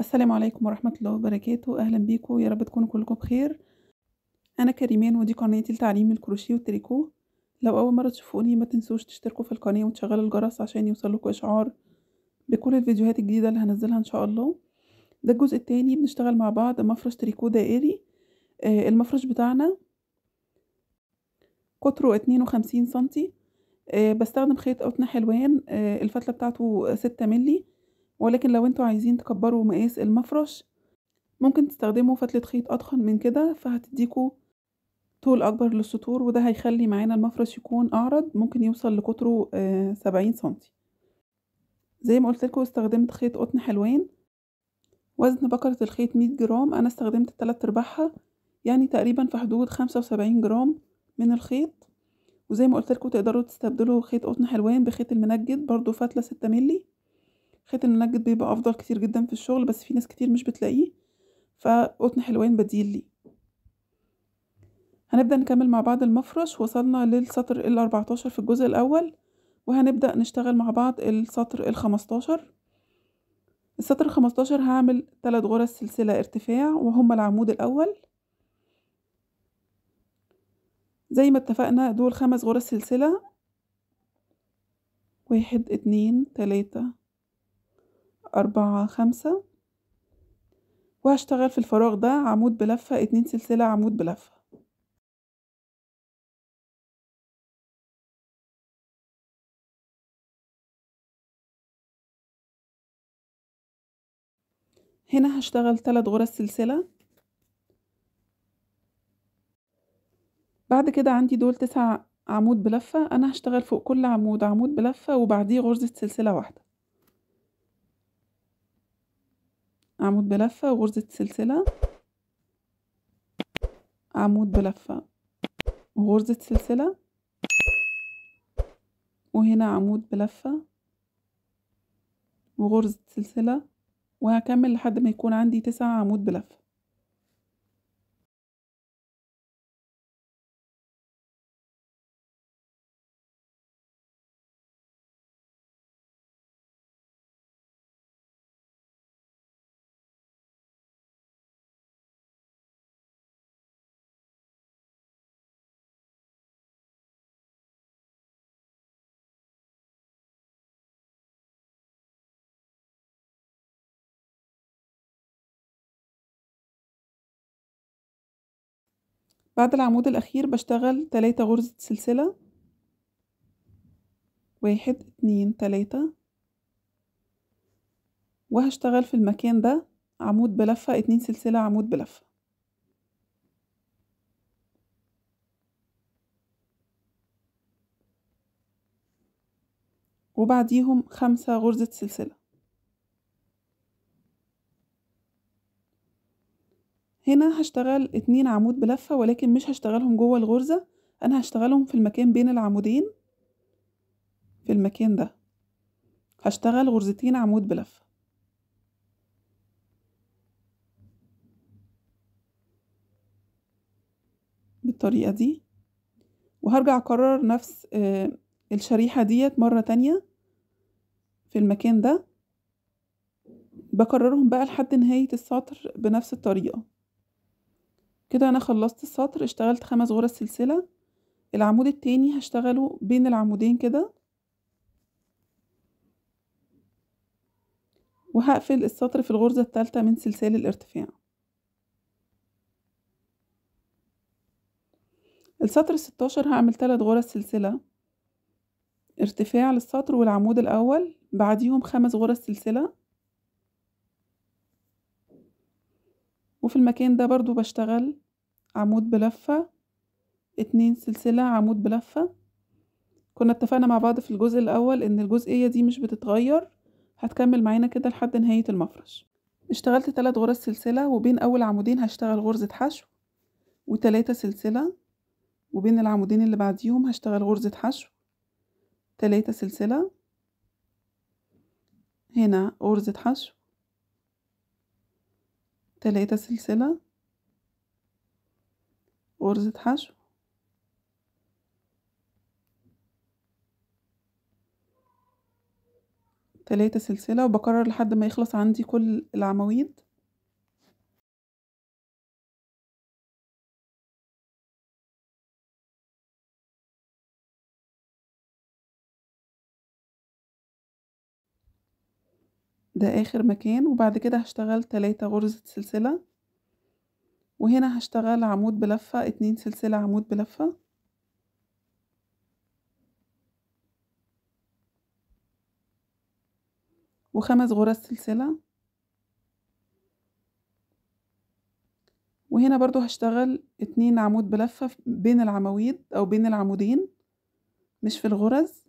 السلام عليكم ورحمة الله وبركاته أهلا بيكم يا رب تكونوا كلكم بخير أنا كريمان ودي قناتي لتعليم الكروشيه والتريكو لو أول مرة تشوفوني ما تنسوش تشتركوا في القناة وتشغلوا الجرس عشان يوصلكوا إشعار بكل الفيديوهات الجديدة اللي هنزلها إن شاء الله ده الجزء التاني بنشتغل مع بعض مفرش تريكو دائري آه المفرش بتاعنا قطره اتنين وخمسين سنتي آه بستخدم خيط قطن حلوان آه الفتلة بتاعته ستة ملي ولكن لو انتوا عايزين تكبروا مقاس المفرش ممكن تستخدموا فتلة خيط أضخم من كده فهتديكوا طول أكبر للسطور وده هيخلي معانا المفرش يكون أعرض ممكن يوصل لقطره آه، سبعين سنتي زي ما لكم استخدمت خيط قطن حلوان وزن بكرة الخيط مية جرام أنا استخدمت تلات أرباعها يعني تقريبا في حدود خمسة وسبعين جرام من الخيط وزي ما لكم تقدروا تستبدلوا خيط قطن حلوان بخيط المنجد برضو فتلة ستة ملي ان النجد بيبقى افضل كتير جدا في الشغل بس في ناس كتير مش بتلاقيه فقطن حلوان بديل ليه هنبدأ نكمل مع بعض المفرش وصلنا للسطر ال 14 في الجزء الأول وهنبدأ نشتغل مع بعض السطر ال 15 السطر ال 15 هعمل تلات غرز سلسلة ارتفاع وهم العمود الأول زي ما اتفقنا دول خمس غرز سلسلة واحد اتنين تلاتة أربعة خمسة وهشتغل في الفراغ ده عمود بلفة اتنين سلسلة عمود بلفة هنا هشتغل تلات غرز سلسلة بعد كده عندي دول تسع عمود بلفة أنا هشتغل فوق كل عمود عمود بلفة وبعديه غرزة سلسلة واحدة عمود بلفة وغرزة سلسلة عمود بلفة وغرزة سلسلة وهنا عمود بلفة وغرزة سلسلة وهكمل لحد ما يكون عندي تسعة عمود بلفة بعد العمود الأخير بشتغل تلاتة غرزة سلسلة واحد اتنين تلاتة وهشتغل في المكان ده عمود بلفة اتنين سلسلة عمود بلفة وبعديهم خمسة غرزة سلسلة هنا هشتغل اتنين عمود بلفة ولكن مش هشتغلهم جوه الغرزة أنا هشتغلهم في المكان بين العمودين في المكان ده هشتغل غرزتين عمود بلفة بالطريقة دي وهرجع أكرر نفس آه، الشريحة ديت مرة تانية في المكان ده بكررهم بقى لحد نهاية السطر بنفس الطريقة كده انا خلصت السطر اشتغلت خمس غرز سلسله العمود التاني هشتغله بين العمودين كده وهقفل السطر في الغرزه الثالثه من سلسال الارتفاع السطر 16 هعمل ثلاث غرز سلسله ارتفاع للسطر والعمود الاول بعديهم خمس غرز سلسله وفي المكان ده برضو بشتغل عمود بلفة اتنين سلسلة عمود بلفة كنا اتفقنا مع بعض في الجزء الأول إن الجزئية دي مش بتتغير هتكمل معانا كده لحد نهاية المفرش اشتغلت تلات غرز سلسلة وبين أول عمودين هشتغل غرزة حشو وتلاتة سلسلة وبين العمودين اللي بعديهم هشتغل غرزة حشو تلاتة سلسلة هنا غرزة حشو تلاتة سلسلة غرزة حشو تلاتة سلسلة وبكرر لحد ما يخلص عندي كل العواميد ده اخر مكان وبعد كده هشتغل تلاتة غرزة سلسلة وهنا هشتغل عمود بلفة اتنين سلسلة عمود بلفة وخمس غرز سلسلة وهنا برضو هشتغل اتنين عمود بلفة بين العواميد او بين العمودين مش في الغرز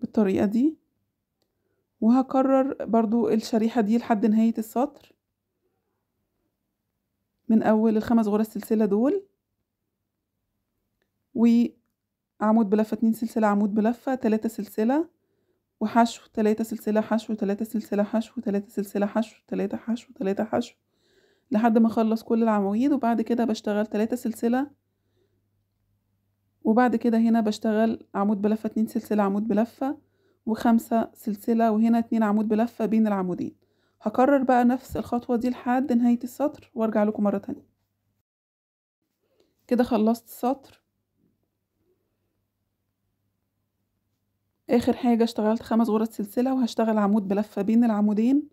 بالطريقة دي وهكرر برضو الشريحة دي لحد نهاية السطر من أول الخمس غرز سلسلة دول وعمود بلفة اتنين سلسلة عمود بلفة تلاتة سلسلة وحشو تلاتة سلسلة حشو تلاتة سلسلة حشو تلاتة سلسلة حشو تلاتة حشو تلاتة حشو لحد ما اخلص كل العواميد وبعد كده بشتغل تلاتة سلسلة وبعد كده هنا بشتغل عمود بلفة اتنين سلسلة عمود بلفة وخمسة سلسلة وهنا اتنين عمود بلفة بين العمودين هكرر بقى نفس الخطوة دي لحد نهاية السطر وارجع لكم مرة تانية كده خلصت السطر اخر حاجة اشتغلت خمس غرز سلسلة وهشتغل عمود بلفة بين العمودين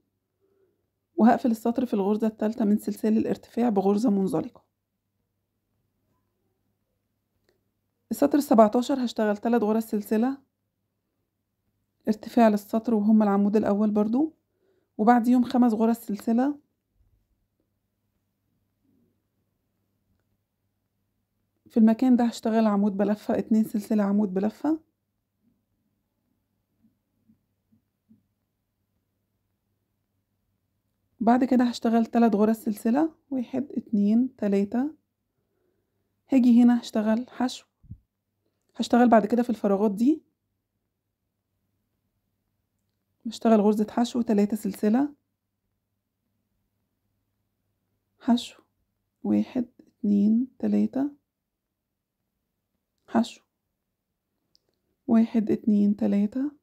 وهقفل السطر في الغرزة الثالثة من سلسلة الارتفاع بغرزة منزلقة السطر السبعتاشر هشتغل تلات غرز سلسلة ارتفاع للسطر وهم العمود الأول برضو وبعد يوم خمس غرز سلسلة في المكان ده هشتغل عمود بلفة اتنين سلسلة عمود بلفة بعد كده هشتغل تلات غرز سلسلة واحد اتنين تلاتة هاجي هنا هشتغل حشو هشتغل بعد كده في الفراغات دي بشتغل غرزة حشو تلاتة سلسلة حشو واحد اتنين تلاتة حشو واحد اتنين تلاتة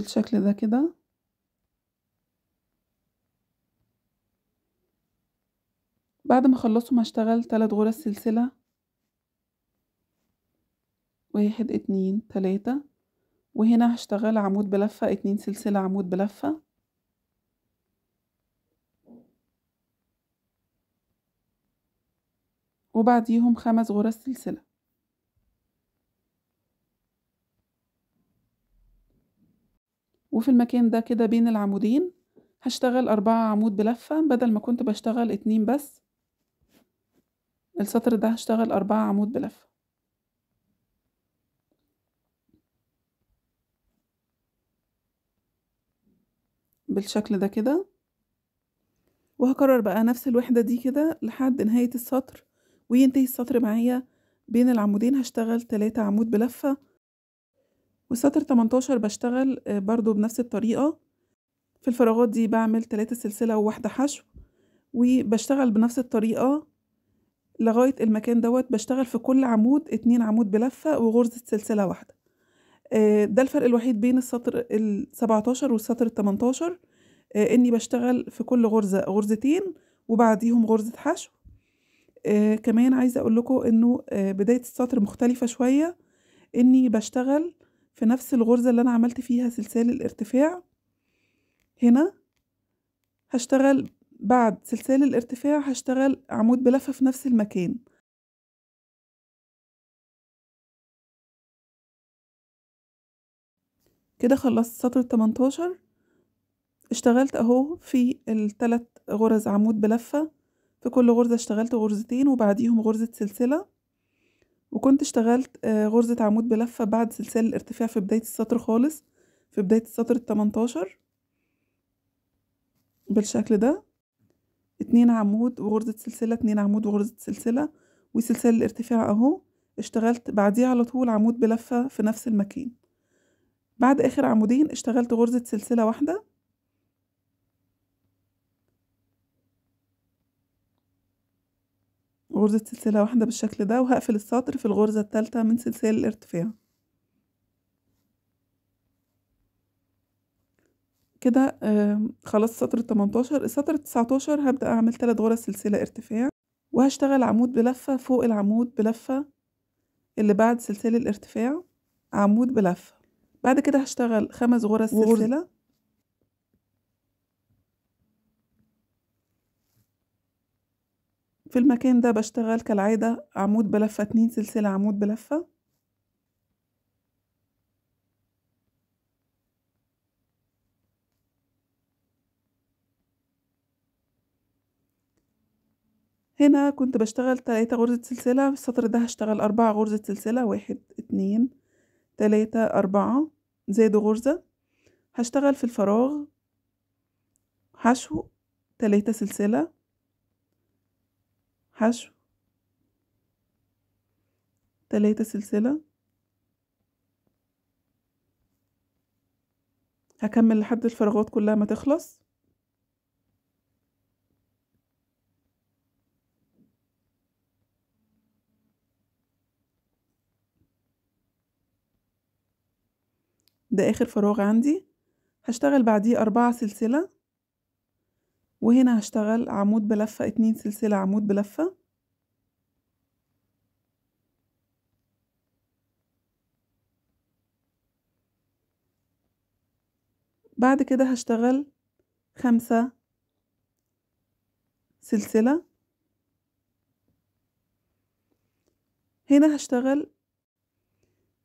بالشكل ده كده بعد ما ما هشتغل تلات غرز سلسلة واحد اتنين تلاتة وهنا هشتغل عمود بلفة اتنين سلسلة عمود بلفة وبعديهم خمس غرز سلسلة وفي المكان ده كده بين العمودين هشتغل أربعة عمود بلفة بدل ما كنت بشتغل اتنين بس السطر ده هشتغل أربعة عمود بلفة بالشكل ده كده وهكرر بقى نفس الوحدة دي كده لحد نهاية السطر وينتهي السطر معايا بين العمودين هشتغل تلاتة عمود بلفة والسطر 18 بشتغل آه، برضو بنفس الطريقة في الفراغات دي بعمل تلاتة سلسلة وواحدة حشو وبشتغل بنفس الطريقة لغاية المكان دوت بشتغل في كل عمود اتنين عمود بلفة وغرزة سلسلة واحدة آه، ده الفرق الوحيد بين السطر السبعتاشر والسطر التمنتاشر آه، اني بشتغل في كل غرزة غرزتين وبعديهم غرزة حشو كمان عايزة اقول لكم انه بداية السطر مختلفة شوية اني بشتغل في نفس الغرزة اللي أنا عملت فيها سلسال الارتفاع هنا هشتغل بعد سلسال الارتفاع هشتغل عمود بلفة في نفس المكان كده خلصت سطر 18 اشتغلت اهو في الثلاث غرز عمود بلفة في كل غرزة اشتغلت غرزتين وبعديهم غرزة سلسلة وكنت اشتغلت آه، غرزة عمود بلفة بعد سلسال الارتفاع في بداية السطر خالص في بداية السطر التمنتاشر بالشكل ده اتنين عمود وغرزة سلسلة اتنين عمود وغرزة سلسلة وسلسال الارتفاع اهو اشتغلت بعديه على طول عمود بلفة في نفس المكان بعد اخر عمودين اشتغلت غرزة سلسلة واحدة غرزة سلسلة واحدة بالشكل ده وهقفل السطر في الغرزة التالتة من سلسلة الارتفاع كده خلاص سطر التمنتاشر السطر التسعتاشر هبدأ أعمل تلات غرز سلسلة ارتفاع وهشتغل عمود بلفة فوق العمود بلفة اللي بعد سلسلة الارتفاع عمود بلفة بعد كده هشتغل خمس غرز سلسلة في المكان ده بشتغل كالعادة عمود بلفة اتنين سلسلة عمود بلفة هنا كنت بشتغل تلاتة غرزة سلسلة في السطر ده هشتغل أربعة غرزة سلسلة واحد اتنين تلاتة أربعة زائد غرزة هشتغل في الفراغ حشو تلاتة سلسلة حشو تلاتة سلسلة هكمل لحد الفراغات كلها ما تخلص ده اخر فراغ عندي هشتغل بعديه اربعة سلسلة وهنا هشتغل عمود بلفة اتنين سلسلة عمود بلفة بعد كده هشتغل خمسة سلسلة هنا هشتغل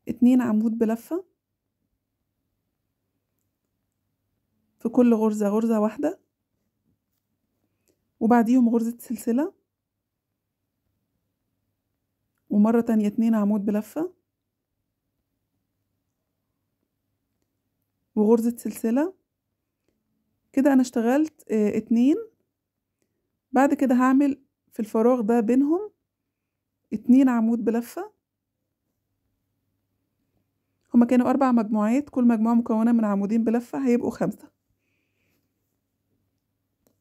اتنين عمود بلفة في كل غرزة غرزة واحدة وبعديهم غرزة سلسلة ومرة تانية اتنين عمود بلفة وغرزة سلسلة كده أنا اشتغلت آه، اتنين بعد كده هعمل في الفراغ ده بينهم اتنين عمود بلفة هما كانوا أربع مجموعات كل مجموعة مكونة من عمودين بلفة هيبقوا خمسة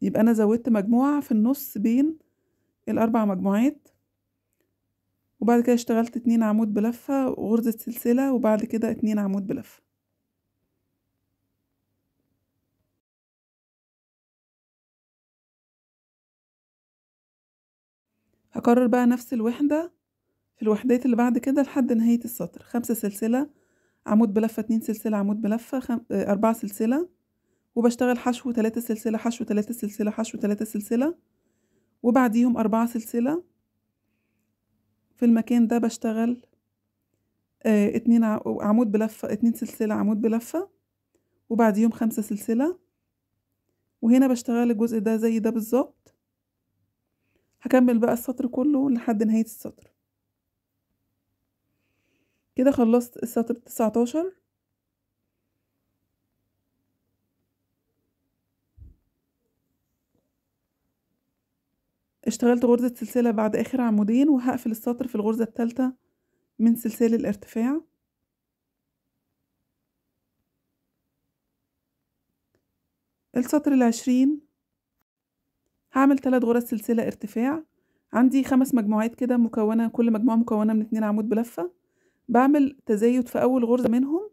يبقى أنا زودت مجموعة في النص بين الأربع مجموعات وبعد كده اشتغلت اتنين عمود بلفة وغرزة سلسلة وبعد كده اتنين عمود بلفة هكرر بقى نفس الوحدة في الوحدات اللي بعد كده لحد نهاية السطر خمسة سلسلة عمود بلفة اتنين سلسلة عمود بلفة خم... أربعة سلسلة وبشتغل حشو تلاتة سلسلة حشو تلاتة سلسلة حشو تلاتة سلسلة وبعديهم أربعة سلسلة في المكان ده بشتغل آه، اتنين عمود بلفة اتنين سلسلة عمود بلفة وبعديهم خمسة سلسلة وهنا بشتغل الجزء ده زي ده بالظبط هكمل بقى السطر كله لحد نهاية السطر كده خلصت السطر التسعتاشر اشتغلت غرزة سلسلة بعد آخر عمودين وهقفل السطر في الغرزة التالتة من سلسلة الارتفاع السطر العشرين هعمل تلات غرز سلسلة ارتفاع عندي خمس مجموعات كده مكونة كل مجموعة مكونة من اتنين عمود بلفة بعمل تزايد في أول غرزة منهم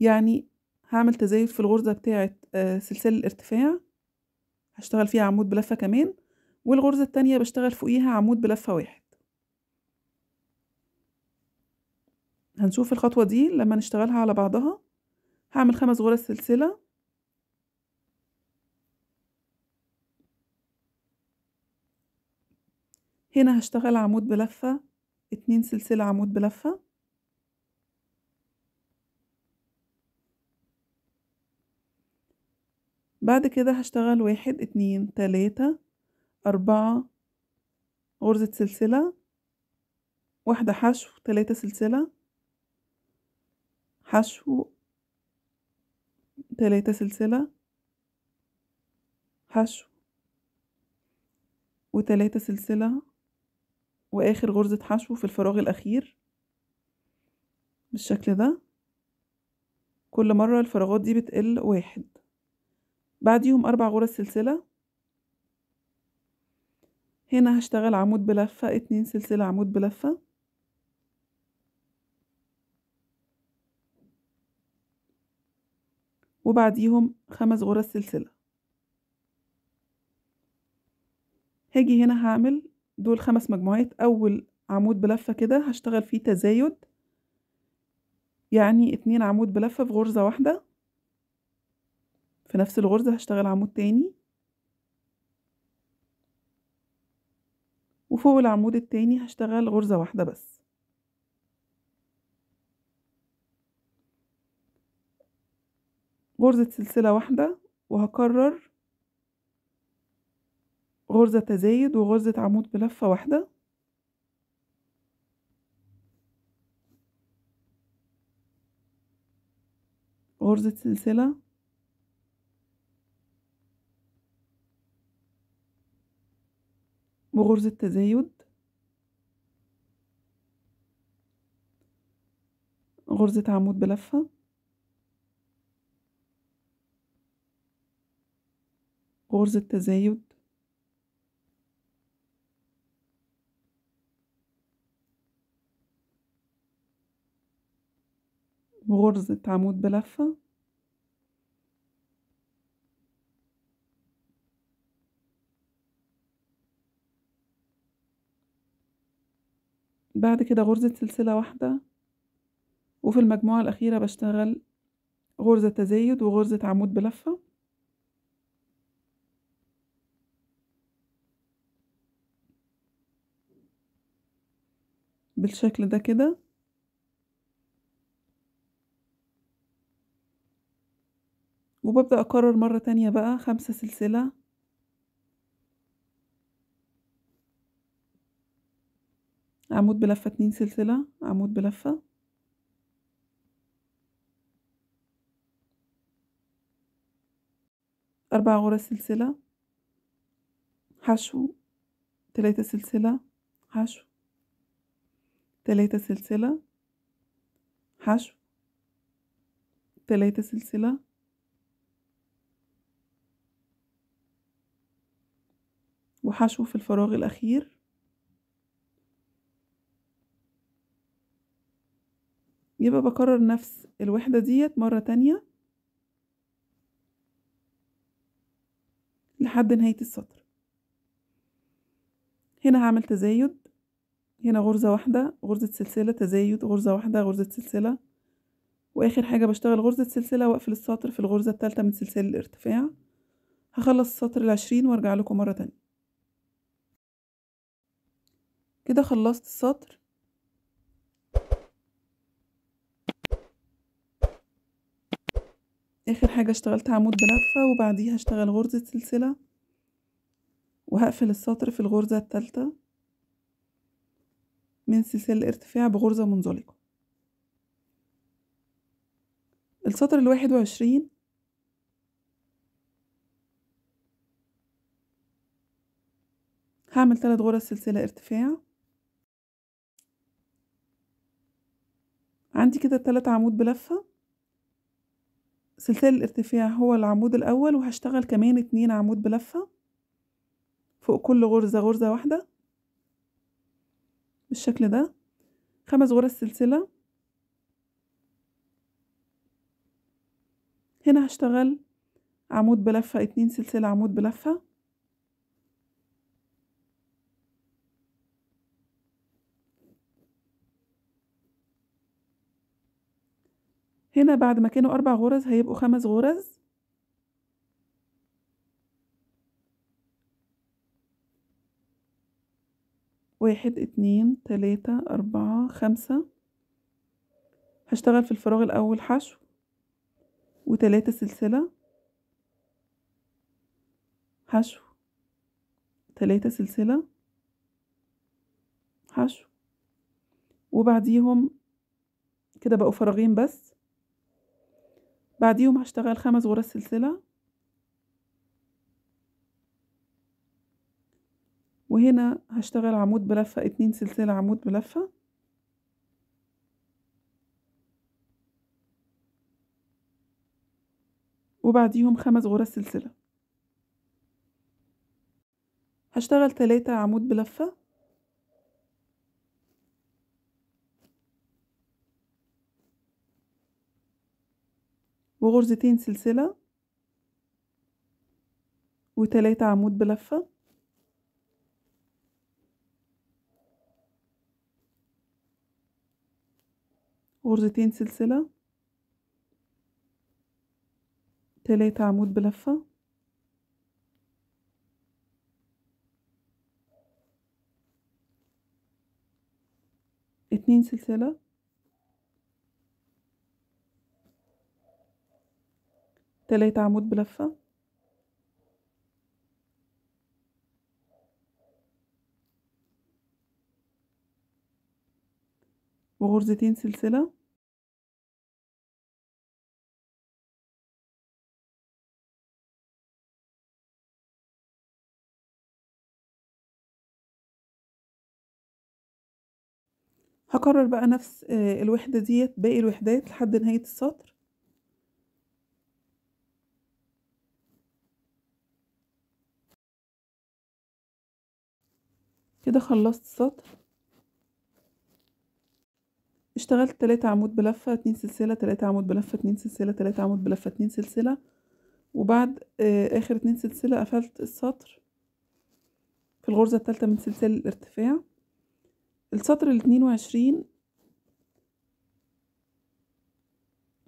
يعني هعمل تزايد في الغرزة بتاعة آه، سلسلة الارتفاع هشتغل فيها عمود بلفة كمان والغرزة التانية بشتغل فوقيها عمود بلفة واحد هنشوف الخطوة دي لما نشتغلها على بعضها هعمل خمس غرز سلسلة هنا هشتغل عمود بلفة اتنين سلسلة عمود بلفة بعد كده هشتغل واحد اتنين تلاتة أربعة غرزة سلسلة واحدة حشو تلاتة سلسلة حشو تلاتة سلسلة حشو وتلاتة سلسلة وآخر غرزة حشو في الفراغ الأخير بالشكل ده كل مرة الفراغات دي بتقل واحد بعديهم أربع غرز سلسلة هنا هشتغل عمود بلفة اتنين سلسلة عمود بلفة وبعديهم خمس غرز سلسلة هاجي هنا هعمل دول خمس مجموعات اول عمود بلفة كده هشتغل فيه تزايد يعني اتنين عمود بلفة في غرزة واحدة في نفس الغرزة هشتغل عمود تاني وفوق العمود التاني هشتغل غرزة واحدة بس غرزة سلسلة واحدة وهكرر غرزة تزايد وغرزة عمود بلفة واحدة غرزة سلسلة بغرز التزايد غرزة عمود بلفة غرزة تزايد غرزة عمود بلفة بعد كده غرزة سلسلة واحدة وفي المجموعة الأخيرة بشتغل غرزة تزايد وغرزة عمود بلفة بالشكل ده كده وببدأ أكرر مرة تانية بقى خمسة سلسلة عمود بلفة اتنين سلسلة عمود بلفة أربع غرز سلسلة حشو تلاتة سلسلة حشو تلاتة سلسلة حشو تلاتة سلسلة وحشو في الفراغ الأخير يبقى بكرر نفس الوحدة ديت مرة تانية لحد نهاية السطر هنا هعمل تزايد هنا غرزة واحدة غرزة سلسلة تزايد غرزة واحدة غرزة سلسلة واخر حاجة بشتغل غرزة سلسلة واقفل السطر في الغرزة التالتة من سلسلة الارتفاع هخلص السطر العشرين وارجع لكم مرة تانية كده خلصت السطر اخر حاجة اشتغلت عمود بلفة وبعديها اشتغل غرزة سلسلة وهقفل السطر في الغرزة التالتة من سلسلة الارتفاع بغرزة منزلقة السطر الواحد وعشرين هعمل ثلاث غرز سلسلة ارتفاع عندي كده تلات عمود بلفة سلسلة الارتفاع هو العمود الأول وهشتغل كمان اتنين عمود بلفة فوق كل غرزة غرزة واحدة بالشكل ده خمس غرز سلسلة هنا هشتغل عمود بلفة اتنين سلسلة عمود بلفة هنا بعد ما كانوا أربع غرز هيبقوا خمس غرز واحد اتنين تلاتة أربعة خمسة هشتغل في الفراغ الأول حشو وتلاتة سلسلة حشو تلاتة سلسلة حشو وبعديهم كده بقوا فراغين بس بعديهم هشتغل خمس غرز سلسلة وهنا هشتغل عمود بلفة اتنين سلسلة عمود بلفة وبعديهم خمس غرز سلسلة هشتغل تلاتة عمود بلفة وغرزتين سلسلة وتلاتة عمود بلفة غرزتين سلسلة تلاتة عمود بلفة اتنين سلسلة تلاتة عمود بلفة وغرزتين سلسلة هكرر بقى نفس آه، الوحدة ديت باقي الوحدات لحد نهاية السطر كده خلصت السطر اشتغلت 3 عمود بلفه 2 سلسله 3 عمود بلفه 2 سلسله 3 عمود بلفه 2 سلسله وبعد آه، اخر 2 سلسله قفلت السطر في الغرزه الثالثه من سلسله الارتفاع السطر ال 22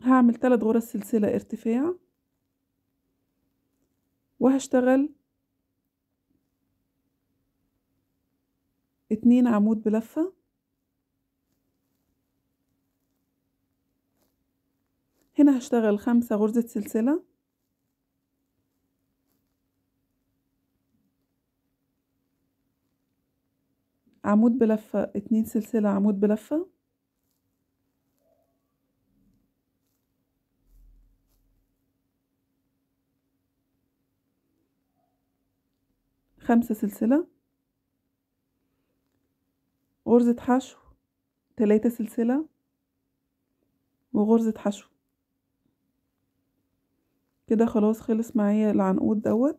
هعمل 3 غرز سلسله ارتفاع وهشتغل اتنين عمود بلفة هنا هشتغل خمسة غرزة سلسلة عمود بلفة اتنين سلسلة عمود بلفة خمسة سلسلة غرزة حشو تلاتة سلسلة وغرزة حشو كده خلاص خلص معايا العنقود دوت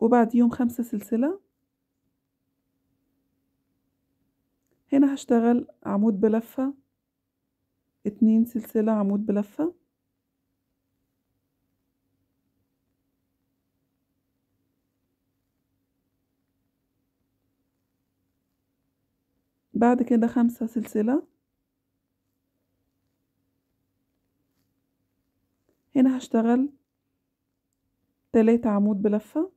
وبعديهم خمسة سلسلة هنا هشتغل عمود بلفة اتنين سلسلة عمود بلفة بعد كده خمسة سلسلة هنا هشتغل تلاتة عمود بلفة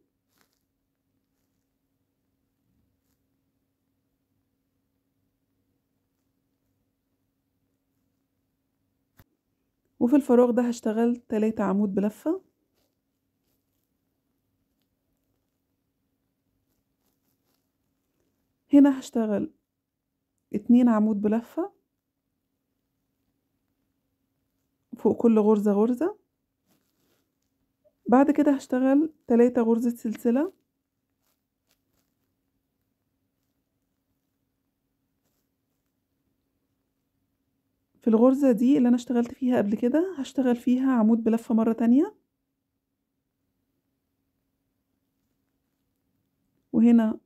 وفي الفراغ ده هشتغل تلاتة عمود بلفة هنا هشتغل اتنين عمود بلفة فوق كل غرزة غرزة بعد كده هشتغل تلاتة غرزة سلسلة في الغرزة دي اللي أنا اشتغلت فيها قبل كده هشتغل فيها عمود بلفة مرة تانية وهنا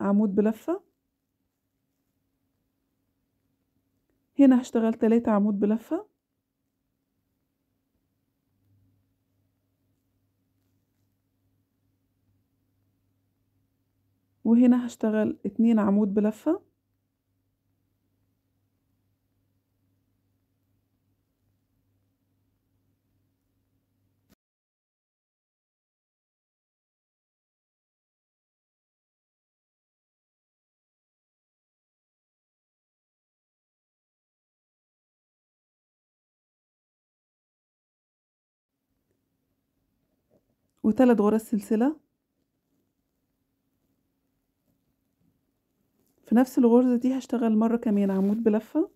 عمود بلفة هنا هشتغل تلاتة عمود بلفة وهنا هشتغل اتنين عمود بلفة وثلاث غرز سلسلة في نفس الغرزة دي هشتغل مرة كمان عمود بلفة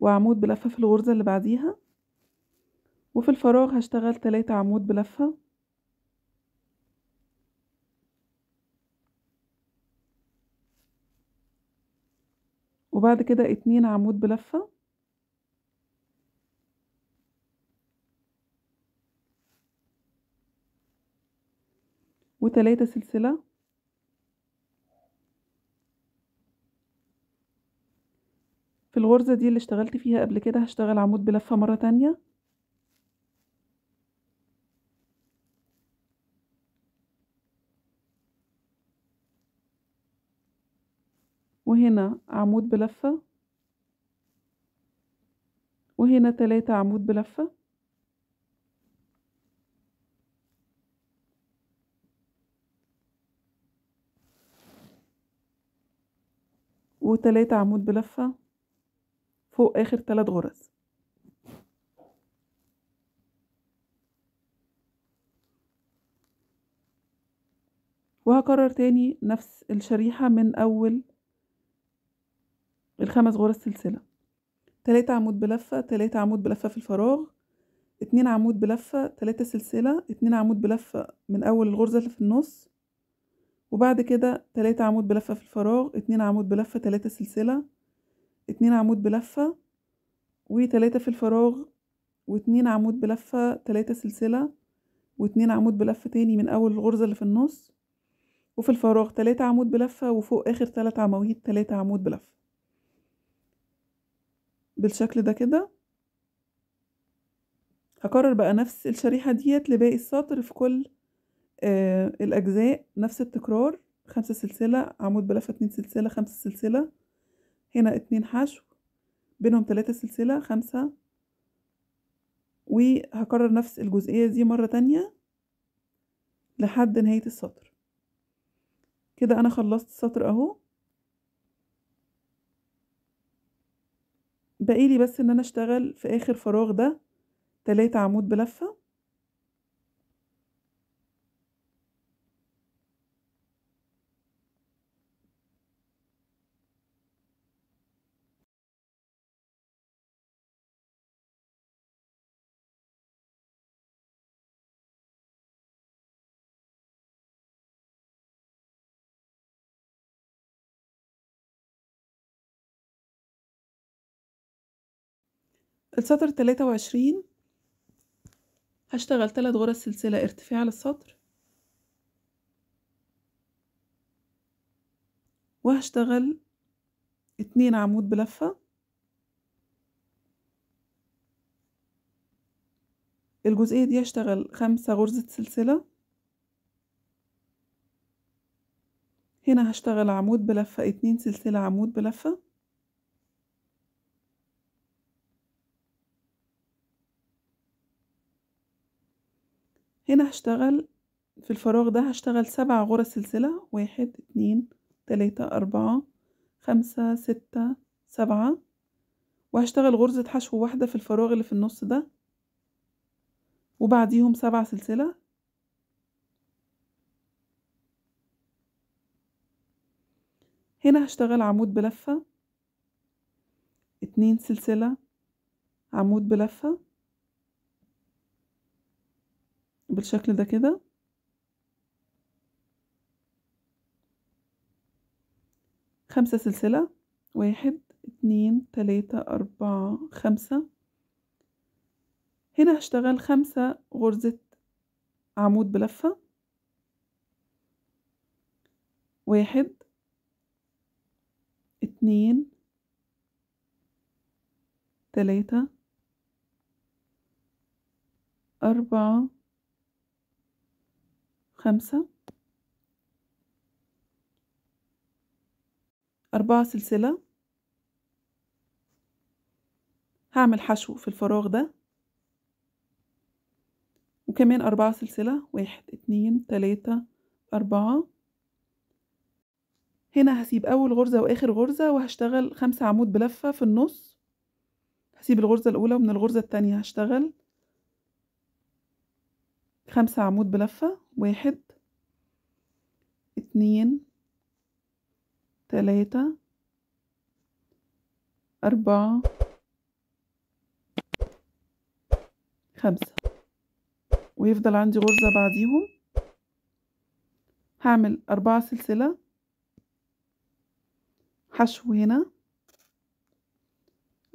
وعمود بلفة في الغرزة اللي بعديها وفي الفراغ هشتغل تلاتة عمود بلفة وبعد كده اتنين عمود بلفة وتلاتة سلسلة في الغرزة دي اللي اشتغلت فيها قبل كده هشتغل عمود بلفة مرة تانية وهنا عمود بلفة وهنا تلاتة عمود بلفة وتلاتة عمود بلفة فوق آخر تلات غرز وهكرر تاني نفس الشريحة من أول الخمس غرز سلسلة تلاتة عمود بلفة تلاتة عمود بلفة في الفراغ اتنين عمود بلفة تلاتة سلسلة اتنين عمود بلفة من أول الغرزة اللي في النص وبعد كده تلاتة عمود بلفة في الفراغ اتنين عمود بلفة تلاتة سلسلة اتنين عمود بلفة وتلاتة في الفراغ واتنين عمود بلفة تلاتة سلسلة واتنين عمود بلفة تاني من أول الغرزة اللي في النص وفي الفراغ تلاتة عمود بلفة وفوق آخر تلات عواميد تلاتة عمود بلفة بالشكل ده كده هكرر بقى نفس الشريحة ديت لباقي السطر في كل آه الأجزاء نفس التكرار خمسة سلسلة عمود بلفة اتنين سلسلة خمسة سلسلة هنا اتنين حشو بينهم تلاتة سلسلة خمسة وهكرر نفس الجزئية دي مرة تانية لحد نهاية السطر كده أنا خلصت السطر أهو باقيلي بس إن أنا أشتغل في آخر فراغ ده تلاتة عمود بلفة السطر تلاتة وعشرين هشتغل تلات غرز سلسلة ارتفاع للسطر وهشتغل اتنين عمود بلفة الجزئية دي هشتغل خمسة غرزة سلسلة هنا هشتغل عمود بلفة اتنين سلسلة عمود بلفة هنا هشتغل في الفراغ ده هشتغل سبع غرز سلسلة واحد اتنين تلاتة أربعة خمسة ستة سبعة وهشتغل غرزة حشو واحدة في الفراغ اللي في النص ده وبعديهم سبع سلسلة هنا هشتغل عمود بلفة اتنين سلسلة عمود بلفة بالشكل ده كده خمسة سلسلة واحد اتنين تلاتة أربعة خمسة هنا هشتغل خمسة غرزة عمود بلفة واحد اتنين تلاتة أربعة خمسة أربعة سلسلة هعمل حشو في الفراغ ده وكمان أربعة سلسلة واحد اتنين تلاتة أربعة هنا هسيب أول غرزة وآخر غرزة وهشتغل خمسة عمود بلفة في النص هسيب الغرزة الأولى ومن الغرزة التانية هشتغل خمسة عمود بلفة واحد اتنين تلاتة أربعة خمسة ويفضل عندي غرزة بعديهم هعمل أربعة سلسلة حشو هنا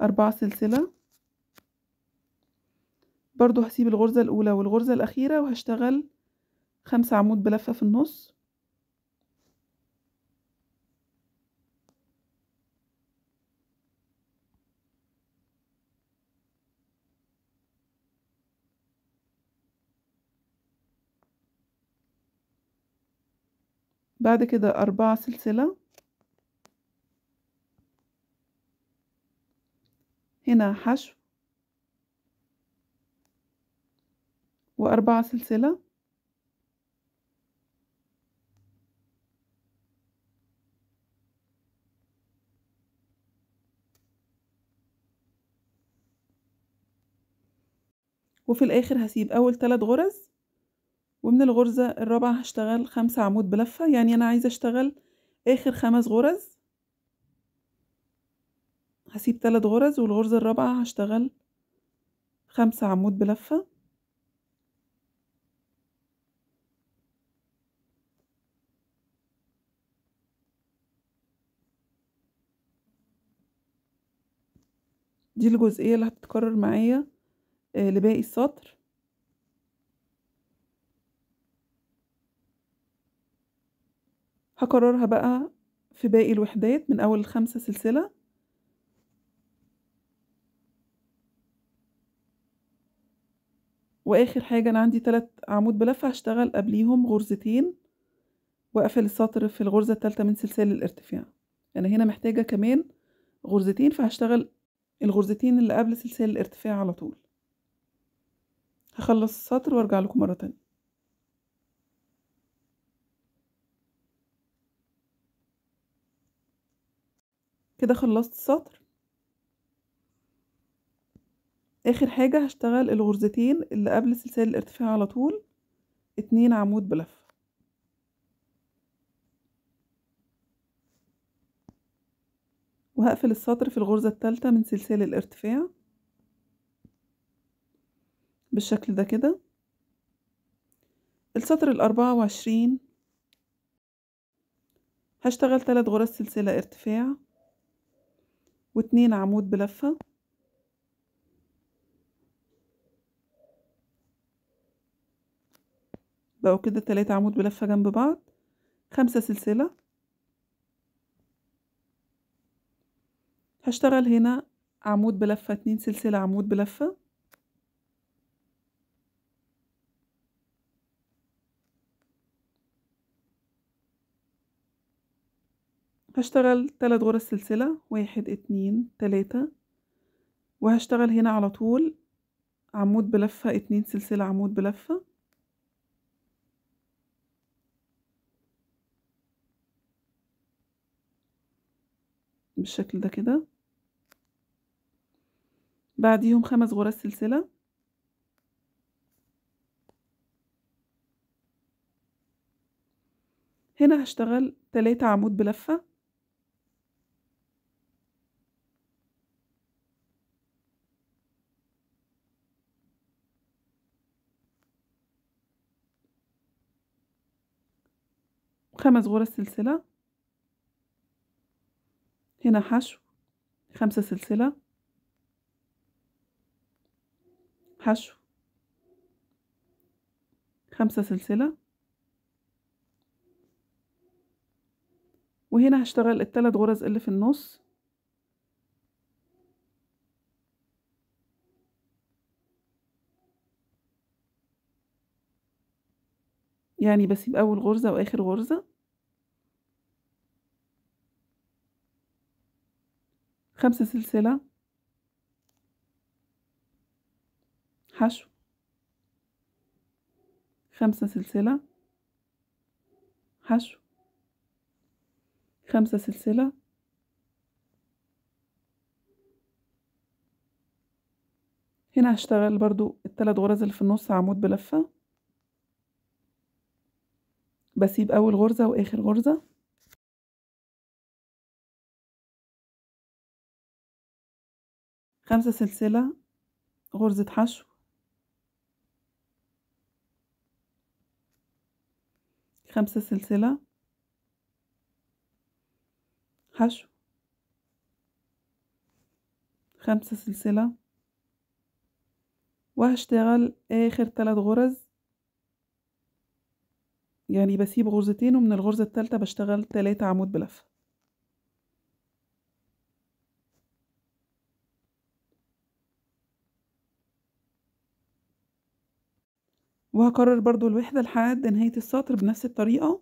أربعة سلسلة برضو هسيب الغرزة الأولى والغرزة الأخيرة وهشتغل خمسة عمود بلفة في النص بعد كده أربعة سلسلة هنا حشو وأربعة سلسلة وفي الآخر هسيب أول ثلاث غرز ومن الغرزة الرابعة هشتغل خمسة عمود بلفة يعني أنا عايزة أشتغل آخر خمس غرز هسيب ثلاث غرز والغرزة الرابعة هشتغل خمسة عمود بلفة دي الجزئية اللي هتتكرر معايا آه، لباقي السطر هكررها بقى في باقي الوحدات من اول الخمسة سلسلة واخر حاجة انا عندي تلات عمود بلف هشتغل قبليهم غرزتين واقفل السطر في الغرزة التالتة من سلسلة الارتفاع انا هنا محتاجة كمان غرزتين فهشتغل الغرزتين اللي قبل سلسلة الارتفاع على طول هخلص السطر وارجع لكم مرة تانية كده خلصت السطر اخر حاجة هشتغل الغرزتين اللي قبل سلسلة الارتفاع على طول اتنين عمود بلف وهقفل السطر في الغرزة التالتة من سلسلة الارتفاع بالشكل ده كده السطر الأربعة وعشرين هشتغل تلات غرز سلسلة ارتفاع واتنين عمود بلفة بقوا كده تلاتة عمود بلفة جنب بعض خمسة سلسلة هشتغل هنا عمود بلفة اتنين سلسلة عمود بلفة هشتغل تلات غرز سلسلة واحد اتنين تلاتة وهشتغل هنا على طول عمود بلفة اتنين سلسلة عمود بلفة بالشكل ده كده بعديهم خمس غرز سلسلة هنا هشتغل تلاتة عمود بلفة خمس غرز سلسلة هنا حشو خمسة سلسلة حشو خمسة سلسلة وهنا هشتغل التلات غرز اللي في النص يعني بسيب أول غرزة وآخر غرزة خمسة سلسلة حشو خمسة سلسلة حشو خمسة سلسلة هنا هشتغل برضو الثلاث غرز اللي في النص عمود بلفه بسيب اول غرزة واخر غرزة خمسة سلسلة غرزة حشو خمسة سلسلة حشو خمسة سلسلة وهشتغل اخر ثلاث غرز يعني بسيب غرزتين ومن الغرزة الثالثة بشتغل تلاتة عمود بلفة وهكرر برضو الوحدة لحد نهاية السطر بنفس الطريقة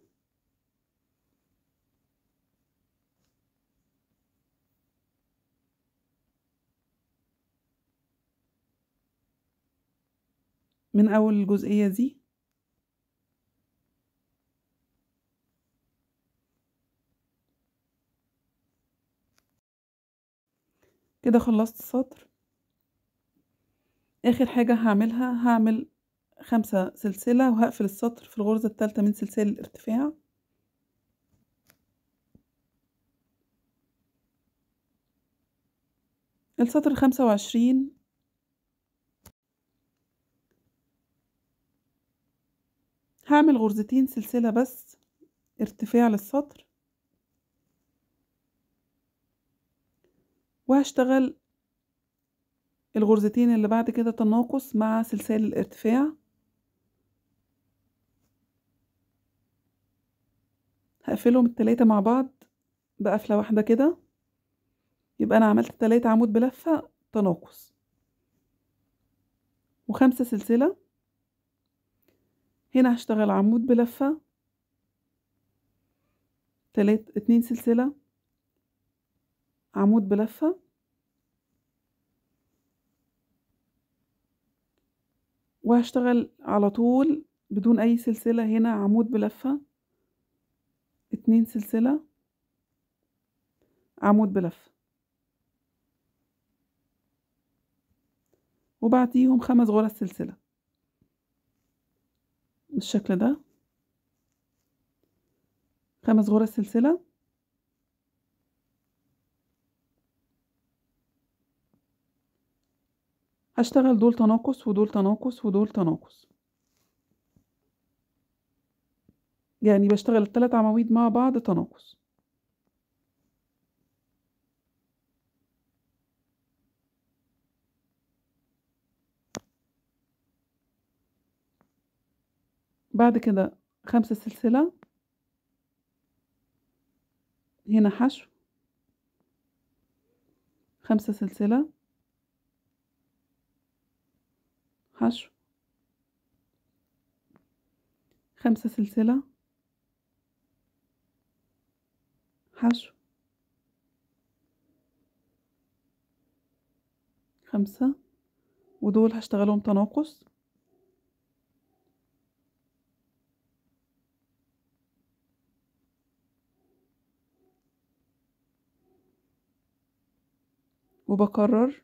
من أول الجزئية دي كده خلصت السطر اخر حاجة هعملها هعمل خمسة سلسلة وهقفل السطر في الغرزة الثالثة من سلسلة الارتفاع السطر خمسة وعشرين هعمل غرزتين سلسلة بس ارتفاع للسطر وهشتغل الغرزتين اللي بعد كده تناقص مع سلسال الارتفاع هقفلهم التلاتة مع بعض بقفلة واحدة كده يبقى أنا عملت تلاتة عمود بلفة تناقص وخمسة سلسلة هنا هشتغل عمود بلفة تلات اتنين سلسلة عمود بلفة وهشتغل على طول بدون أي سلسلة هنا عمود بلفة اتنين سلسلة عمود بلفة وبعديهم خمس غرز سلسلة بالشكل ده خمس غرز سلسله هشتغل دول تناقص ودول تناقص ودول تناقص يعني بشتغل التلات عواميد مع بعض تناقص بعد كده خمسة سلسلة هنا حشو خمسة سلسلة حشو خمسة سلسلة حشو خمسة ودول هشتغلهم تناقص وبكرر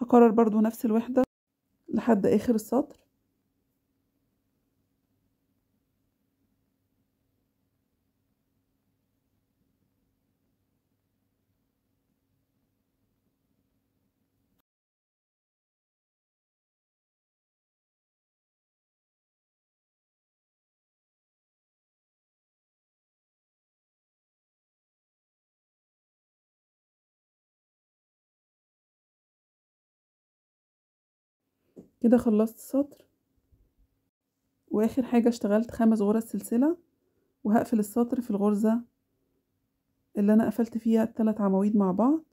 هكرر برضو نفس الوحدة لحد آخر السطر كده خلصت السطر واخر حاجة اشتغلت خمس غرز سلسلة وهقفل السطر في الغرزة اللي انا قفلت فيها التلات عواميد مع بعض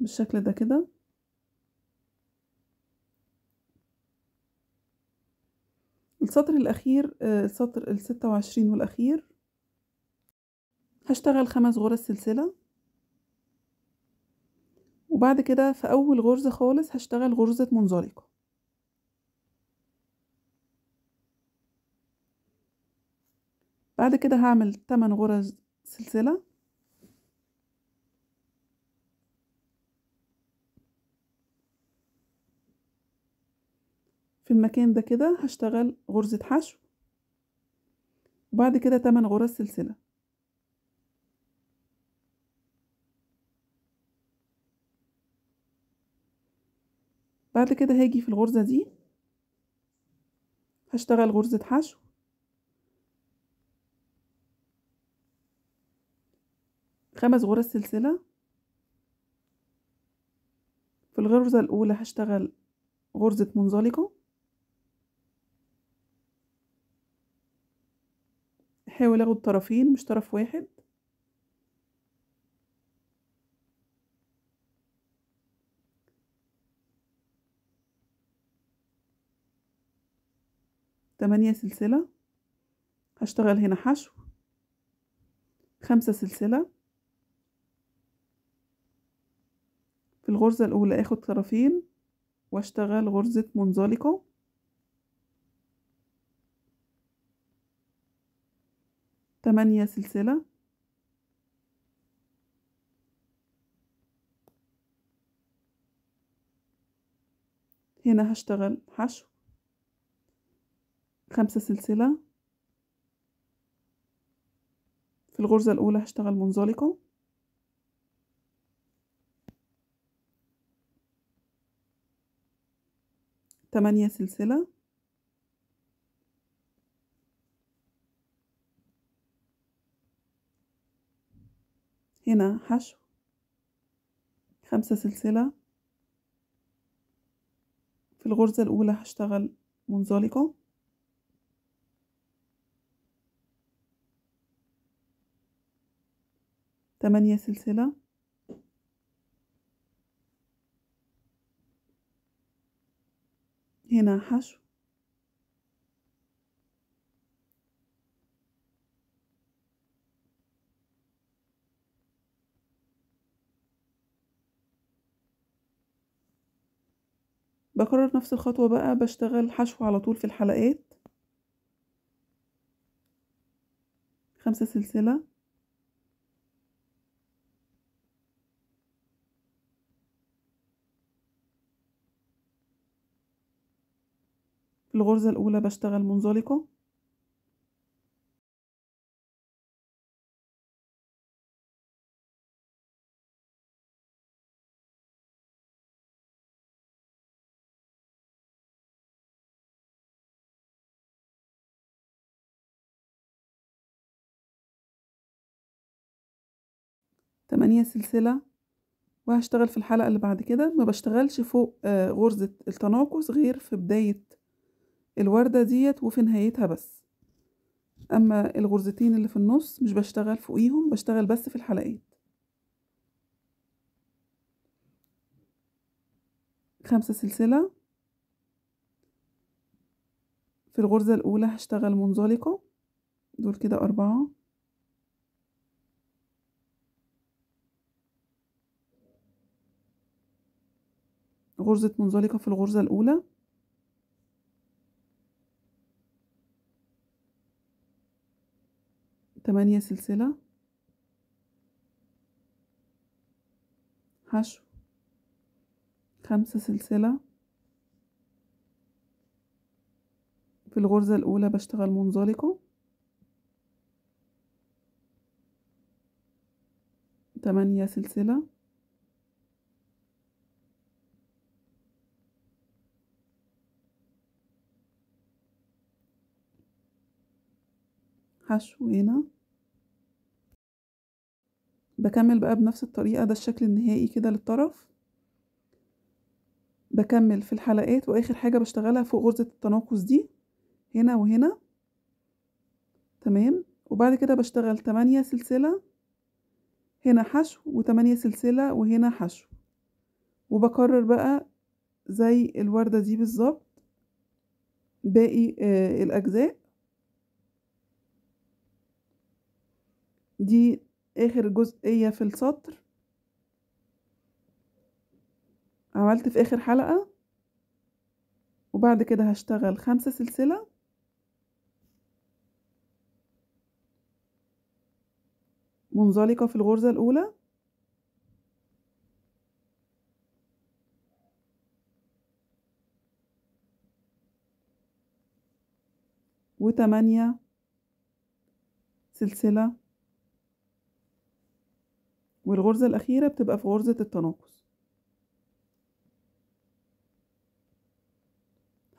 بالشكل ده كده السطر الاخير آه، السطر الستة وعشرين والاخير هشتغل خمس غرز سلسلة وبعد كده في أول غرزة خالص هشتغل غرزة منزلقة بعد كده هعمل 8 غرز سلسلة في المكان ده كده هشتغل غرزة حشو وبعد كده 8 غرز سلسلة بعد كده هاجي في الغرزة دي هشتغل غرزة حشو خمس غرز سلسلة في الغرزة الأولى هشتغل غرزة منزلقة احاول اخد طرفين مش طرف واحد تمانية سلسلة هشتغل هنا حشو خمسة سلسلة في الغرزة الأولى أخد طرفين واشتغل غرزة منزلقة تمانية سلسلة هنا هشتغل حشو خمسة سلسلة في الغرزة الأولى هشتغل منزلقة تمانية سلسلة هنا حشو خمسة سلسلة في الغرزة الأولى هشتغل منزلقة تمانية سلسلة هنا حشو بكرر نفس الخطوة بقى بشتغل حشو على طول في الحلقات خمسة سلسلة الغرزة الأولى بشتغل منزلقة تمانية سلسلة وهشتغل في الحلقة اللي بعد كده ما بشتغلش فوق آه، غرزة التناقص غير في بداية الوردة ديت وفي نهايتها بس أما الغرزتين اللي في النص مش بشتغل فوقيهم بشتغل بس في الحلقات خمسة سلسلة في الغرزة الأولى هشتغل منزلقة دول كده أربعة غرزة منزلقة في الغرزة الأولى تمانية سلسلة حشو خمسة سلسلة في الغرزة الأولى بشتغل منزلقة تمانية سلسلة حشو هنا بكمل بقى بنفس الطريقة ده الشكل النهائي كده للطرف بكمل في الحلقات واخر حاجة بشتغلها فوق غرزة التناقص دي هنا وهنا تمام وبعد كده بشتغل تمانية سلسلة هنا حشو وتمانية سلسلة وهنا حشو وبكرر بقى زي الوردة دي بالظبط باقي آه الأجزاء دي اخر جزئية في السطر عملت في اخر حلقة وبعد كده هشتغل خمسة سلسلة منزلقة في الغرزة الأولى وتمانية سلسلة والغرزة الأخيرة بتبقى في غرزة التناقص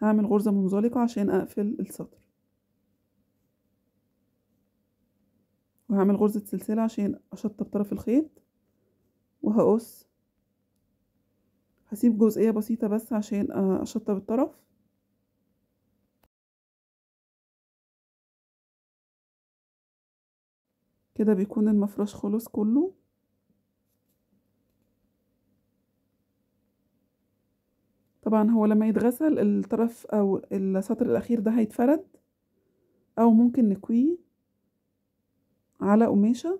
هعمل غرزة منزلقة عشان أقفل السطر وهعمل غرزة سلسلة عشان أشطب طرف الخيط وهقص هسيب جزئية بسيطة بس عشان أشطب الطرف كده بيكون المفرش خلص كله طبعا هو لما يتغسل الطرف او السطر الاخير ده هيتفرد او ممكن نكويه على قماشة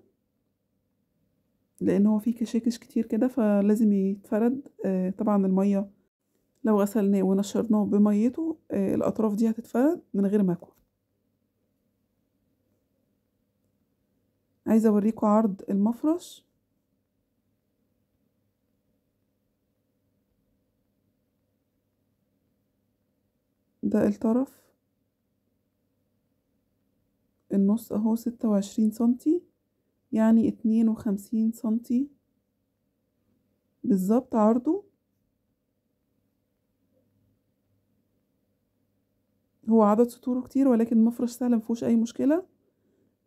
لان هو فيه كشاكش كتير كده فلازم يتفرد آه طبعا المية لو غسلناه ونشرناه بميته آه الاطراف دي هتتفرد من غير مكوى عايزه اوريكم عرض المفرش ده الطرف النص اهو ستة وعشرين سنتي يعني اتنين وخمسين سنتي بالظبط عرضه هو عدد سطوره كتير ولكن مفرش سهل مفيهوش اي مشكله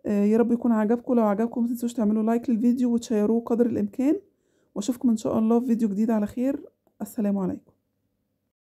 آه يا رب يكون عجبكم لو عجبكم متنسوش تعملوا لايك للفيديو وتشيروه قدر الامكان واشوفكم ان شاء الله في فيديو جديد على خير السلام عليكم